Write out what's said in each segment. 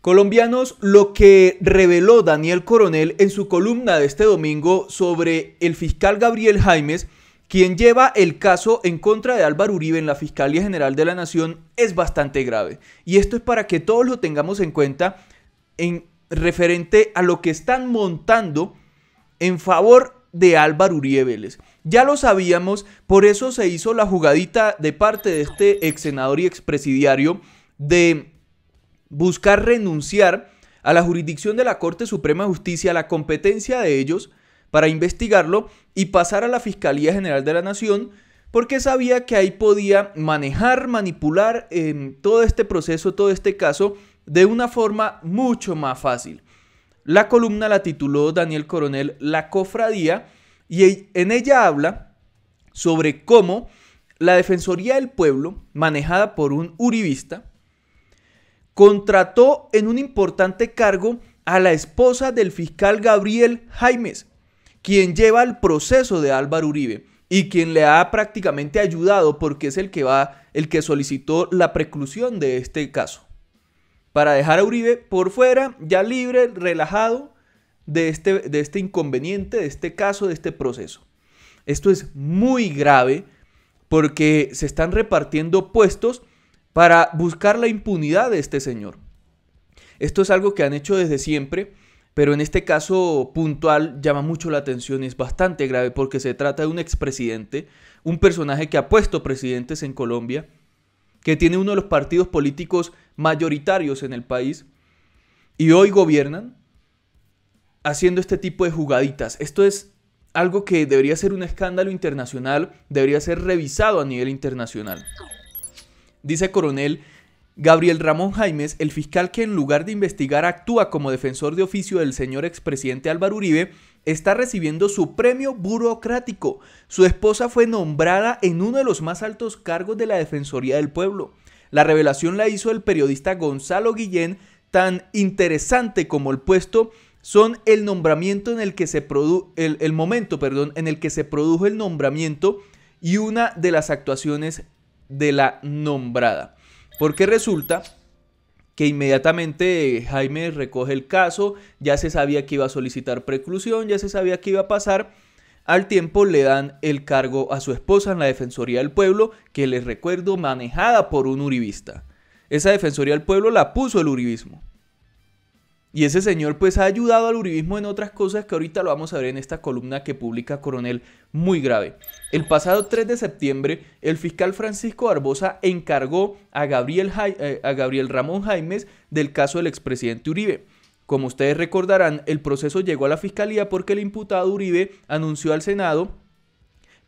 Colombianos, lo que reveló Daniel Coronel en su columna de este domingo sobre el fiscal Gabriel Jaimes, quien lleva el caso en contra de Álvaro Uribe en la Fiscalía General de la Nación, es bastante grave. Y esto es para que todos lo tengamos en cuenta en referente a lo que están montando en favor de Álvaro Uribe Vélez. Ya lo sabíamos, por eso se hizo la jugadita de parte de este ex senador y expresidiario de buscar renunciar a la jurisdicción de la Corte Suprema de Justicia, a la competencia de ellos para investigarlo y pasar a la Fiscalía General de la Nación, porque sabía que ahí podía manejar, manipular em, todo este proceso, todo este caso, de una forma mucho más fácil. La columna la tituló Daniel Coronel La Cofradía y e, en ella habla sobre cómo la Defensoría del Pueblo, manejada por un Uribista, contrató en un importante cargo a la esposa del fiscal Gabriel Jaimes, quien lleva el proceso de Álvaro Uribe y quien le ha prácticamente ayudado porque es el que va el que solicitó la preclusión de este caso. Para dejar a Uribe por fuera, ya libre, relajado de este, de este inconveniente, de este caso, de este proceso. Esto es muy grave porque se están repartiendo puestos para buscar la impunidad de este señor. Esto es algo que han hecho desde siempre, pero en este caso puntual llama mucho la atención y es bastante grave porque se trata de un expresidente, un personaje que ha puesto presidentes en Colombia, que tiene uno de los partidos políticos mayoritarios en el país y hoy gobiernan haciendo este tipo de jugaditas. Esto es algo que debería ser un escándalo internacional, debería ser revisado a nivel internacional. Dice coronel Gabriel Ramón Jaimes, el fiscal que en lugar de investigar actúa como defensor de oficio del señor expresidente Álvaro Uribe, está recibiendo su premio burocrático. Su esposa fue nombrada en uno de los más altos cargos de la Defensoría del Pueblo. La revelación la hizo el periodista Gonzalo Guillén, tan interesante como el puesto son el nombramiento en el que se el momento, perdón, en el que se produjo el nombramiento y una de las actuaciones de la nombrada. Porque resulta que inmediatamente Jaime recoge el caso, ya se sabía que iba a solicitar preclusión, ya se sabía que iba a pasar. Al tiempo le dan el cargo a su esposa en la Defensoría del Pueblo, que les recuerdo manejada por un uribista. Esa Defensoría del Pueblo la puso el uribismo. Y ese señor pues ha ayudado al uribismo en otras cosas que ahorita lo vamos a ver en esta columna que publica Coronel muy grave. El pasado 3 de septiembre, el fiscal Francisco Barbosa encargó a Gabriel, eh, a Gabriel Ramón Jaimes del caso del expresidente Uribe. Como ustedes recordarán, el proceso llegó a la fiscalía porque el imputado Uribe anunció al Senado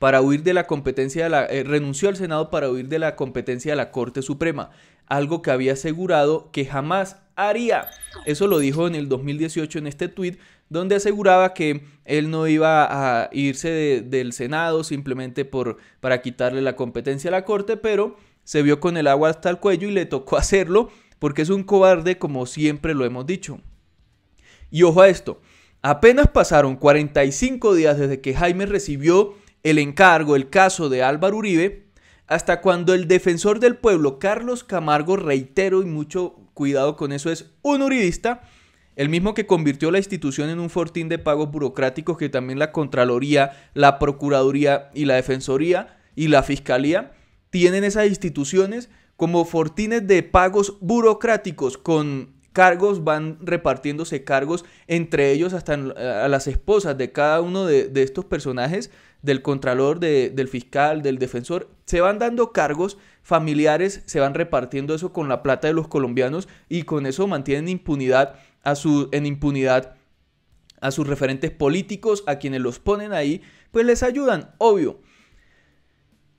para huir de la competencia de la, eh, renunció al Senado para huir de la competencia de la Corte Suprema, algo que había asegurado que jamás haría. Eso lo dijo en el 2018 en este tuit, donde aseguraba que él no iba a irse del Senado simplemente por, para quitarle la competencia a la Corte, pero se vio con el agua hasta el cuello y le tocó hacerlo porque es un cobarde como siempre lo hemos dicho. Y ojo a esto, apenas pasaron 45 días desde que Jaime recibió el encargo, el caso de Álvaro Uribe, hasta cuando el defensor del pueblo, Carlos Camargo, reitero y mucho cuidado con eso, es un uridista, el mismo que convirtió la institución en un fortín de pagos burocráticos que también la Contraloría, la Procuraduría y la Defensoría y la Fiscalía tienen esas instituciones como fortines de pagos burocráticos con cargos, van repartiéndose cargos entre ellos hasta eh, a las esposas de cada uno de, estos personajes, del contralor, del fiscal, del defensor, se van dando cargos familiares se van repartiendo eso con la plata de los colombianos y con eso mantienen impunidad a su, en impunidad a sus referentes políticos, a quienes los ponen ahí, pues les ayudan, obvio.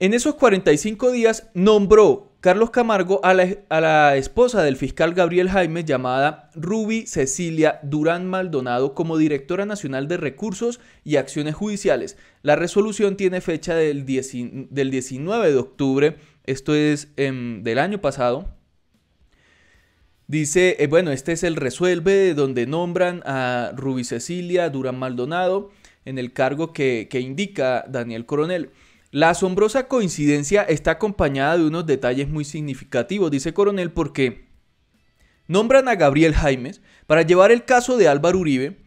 En esos 45 días nombró Carlos Camargo a la, esposa del fiscal Gabriel Jaime llamada Ruby Cecilia Durán Maldonado como directora nacional de recursos y acciones judiciales. La resolución tiene fecha del, del 19 de octubre esto es em, del año pasado. Dice, eh, bueno, este es el resuelve donde nombran a Rubí Cecilia Durán Maldonado en el cargo que, indica Daniel Coronel. La asombrosa coincidencia está acompañada de unos detalles muy significativos, dice Coronel, porque nombran a Gabriel Jaimes para llevar el caso de Álvaro Uribe.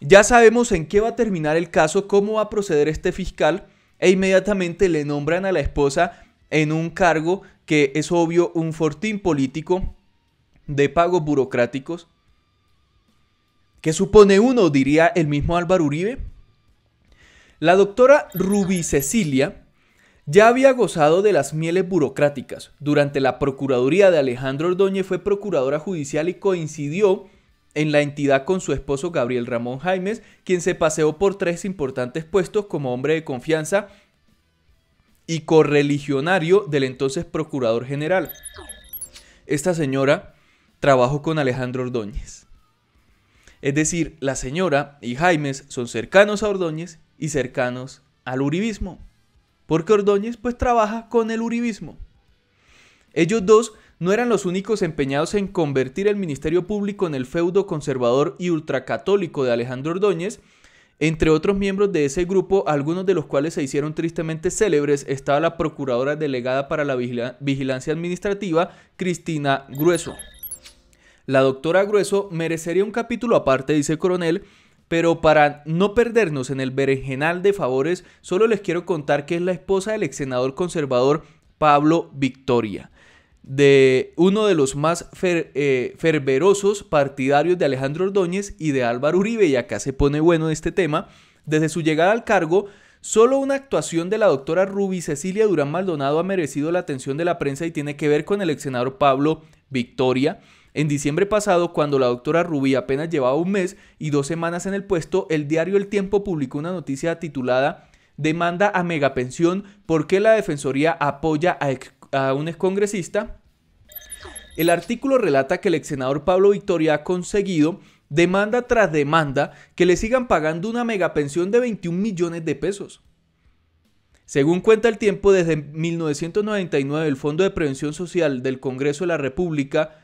Ya sabemos en qué va a terminar el caso, cómo va a proceder este fiscal, e inmediatamente le nombran a la esposa en un cargo que es obvio un fortín político de pagos burocráticos. que supone uno? diría el mismo Álvaro Uribe. La doctora Rubí Cecilia ya había gozado de las mieles burocráticas. Durante la Procuraduría de Alejandro Ordóñez fue procuradora judicial y coincidió en la entidad con su esposo Gabriel Ramón Jaimes, quien se paseó por tres importantes puestos como hombre de confianza y correligionario del entonces Procurador General. Esta señora trabajó con Alejandro Ordóñez. Es decir, la señora y Jaimes son cercanos a Ordóñez y cercanos al Uribismo. Porque Ordóñez pues trabaja con el Uribismo. Ellos dos no eran los únicos empeñados en convertir el Ministerio Público en el feudo conservador y ultracatólico de Alejandro Ordóñez, entre otros miembros de ese grupo, algunos de los cuales se hicieron tristemente célebres, estaba la procuradora delegada para la vigilancia administrativa, Cristina Grueso. La doctora Grueso merecería un capítulo aparte, dice el coronel, pero para no perdernos en el berenjenal de favores, solo les quiero contar que es la esposa del ex senador conservador Pablo Victoria de uno de los más eh, fervorosos ferverosos partidarios de Alejandro Ordóñez y de Álvaro Uribe, y acá se pone bueno este tema, desde su llegada al cargo, Solo una actuación de la doctora Ruby Cecilia Durán Maldonado ha merecido la atención de la prensa y tiene que ver con el ex Pablo Victoria. En diciembre pasado, cuando la doctora Ruby apenas llevaba un mes y dos semanas en el puesto, el diario El Tiempo publicó una noticia titulada Demanda a megapensión, ¿por qué la Defensoría apoya a a un excongresista, el artículo relata que el ex senador Pablo Victoria ha conseguido demanda tras demanda que le sigan pagando una megapensión de 21 millones de pesos. Según cuenta el tiempo, desde 1999 el Fondo de Prevención Social del Congreso de la República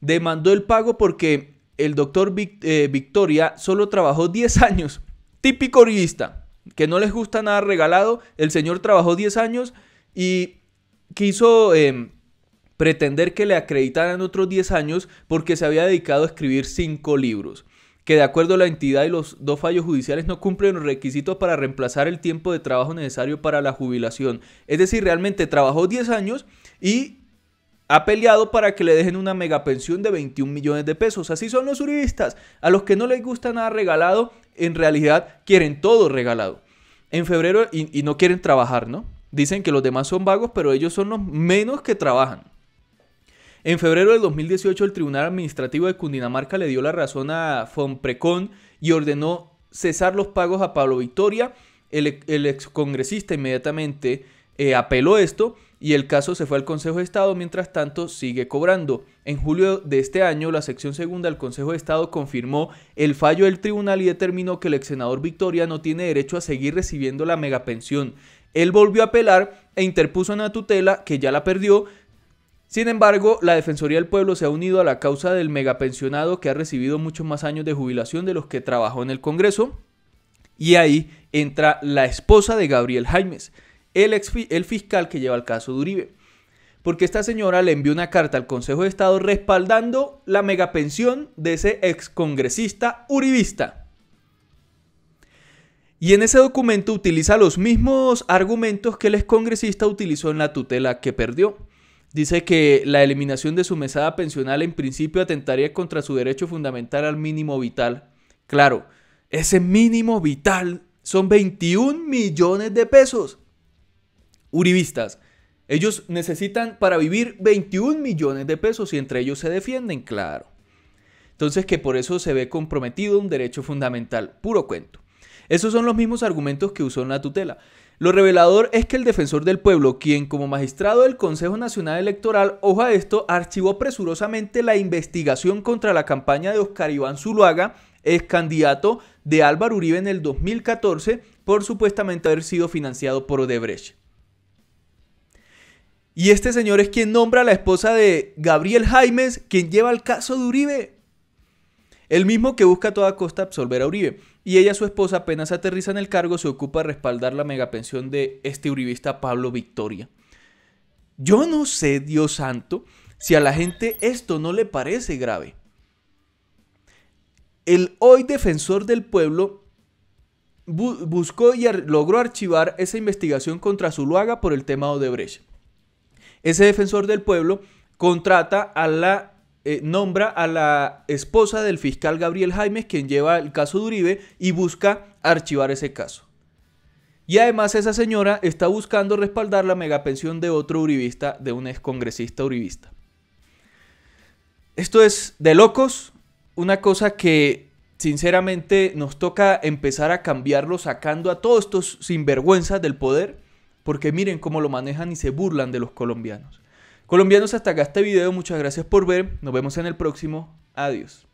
demandó el pago porque el doctor eh, Victoria solo trabajó 10 años. Típico orillista, que no les gusta nada regalado, el señor trabajó 10 años y quiso em, pretender que le acreditaran otros 10 años porque se había dedicado a escribir 5 libros que de acuerdo a la entidad y los dos fallos judiciales no cumplen los requisitos para reemplazar el tiempo de trabajo necesario para la jubilación. Es decir, realmente trabajó 10 años y ha peleado para que le dejen una megapensión de 21 millones de pesos. Así son los juristas A los que no les gusta nada regalado, en realidad quieren todo regalado. En febrero y no quieren trabajar, ¿no? Dicen que los demás son vagos, pero ellos son los menos que trabajan. En febrero del 2018 el Tribunal Administrativo de Cundinamarca le dio la razón a Fonprecon y ordenó cesar los pagos a Pablo Victoria. El, excongresista inmediatamente eh, apeló esto y el caso se fue al Consejo de Estado, mientras tanto sigue cobrando. En julio de este año, la sección segunda del Consejo de Estado confirmó el fallo del tribunal y determinó que el ex senador Victoria no tiene derecho a seguir recibiendo la megapensión, él volvió a apelar e interpuso una tutela que ya la perdió. Sin embargo, la Defensoría del Pueblo se ha unido a la causa del megapensionado que ha recibido muchos más años de jubilación de los que trabajó en el Congreso. Y ahí entra la esposa de Gabriel Jaimes, el, ex, el fiscal que lleva el caso de Uribe. Porque esta señora le envió una carta al Consejo de Estado respaldando la megapensión de ese excongresista uribista. Y en ese documento utiliza los mismos argumentos que el excongresista utilizó en la tutela que perdió. Dice que la eliminación de su mesada pensional en principio atentaría contra su derecho fundamental al mínimo vital. Claro, ese mínimo vital son 21 millones de pesos. Uribistas, ellos necesitan para vivir 21 millones de pesos y entre ellos se defienden, claro. Entonces que por eso se ve comprometido un derecho fundamental, puro cuento. Esos son los mismos argumentos que usó en la tutela. Lo revelador es que el defensor del pueblo, quien como magistrado del Consejo Nacional Electoral, ojo a esto, archivó presurosamente la investigación contra la campaña de Oscar Iván Zuluaga, ex candidato de Álvaro Uribe en el 2014, por supuestamente haber sido financiado por Odebrecht. Y este señor es quien nombra a la esposa de Gabriel Jaimes, quien lleva el caso de Uribe el mismo que busca a toda costa absolver a Uribe. Y ella, su esposa, apenas aterriza en el cargo, se ocupa de respaldar la megapensión de este uribista Pablo Victoria. Yo no sé, Dios santo, si a la gente esto no le parece grave. El hoy defensor del pueblo buscó y logró archivar esa investigación contra Zuluaga por el tema Odebrecht. Ese defensor del pueblo contrata a la eh, nombra a la esposa del fiscal Gabriel Jaimes, quien lleva el caso de Uribe, y busca archivar ese caso. Y además esa señora está buscando respaldar la megapensión de otro uribista, de un excongresista uribista. Esto es de locos, una cosa que sinceramente nos toca empezar a cambiarlo sacando a todos estos sinvergüenzas del poder, porque miren cómo lo manejan y se burlan de los colombianos. Colombianos, hasta acá este video. Muchas gracias por ver. Nos vemos en el próximo. Adiós.